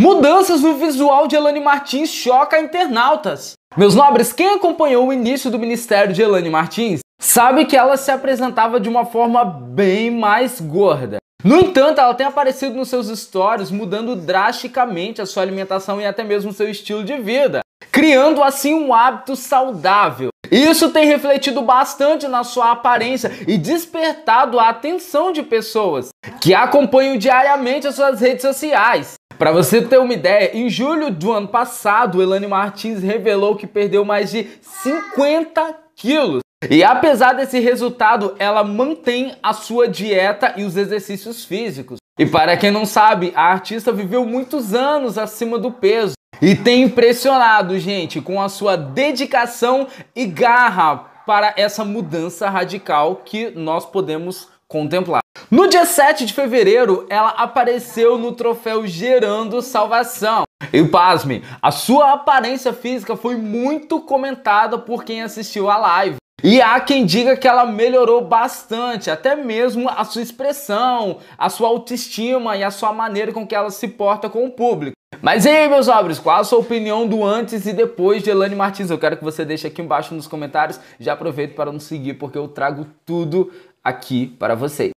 Mudanças no visual de Elane Martins choca internautas. Meus nobres, quem acompanhou o início do ministério de Elane Martins sabe que ela se apresentava de uma forma bem mais gorda. No entanto, ela tem aparecido nos seus stories mudando drasticamente a sua alimentação e até mesmo seu estilo de vida, criando assim um hábito saudável. Isso tem refletido bastante na sua aparência e despertado a atenção de pessoas que acompanham diariamente as suas redes sociais. Para você ter uma ideia, em julho do ano passado, Elane Martins revelou que perdeu mais de 50 quilos. E apesar desse resultado, ela mantém a sua dieta e os exercícios físicos. E para quem não sabe, a artista viveu muitos anos acima do peso e tem impressionado, gente, com a sua dedicação e garra para essa mudança radical que nós podemos contemplar. No dia 7 de fevereiro, ela apareceu no troféu Gerando Salvação. E pasme, a sua aparência física foi muito comentada por quem assistiu a live. E há quem diga que ela melhorou bastante, até mesmo a sua expressão, a sua autoestima e a sua maneira com que ela se porta com o público. Mas e aí, meus nobres, qual a sua opinião do antes e depois de Elane Martins? Eu quero que você deixe aqui embaixo nos comentários. Já aproveito para nos seguir, porque eu trago tudo aqui para vocês.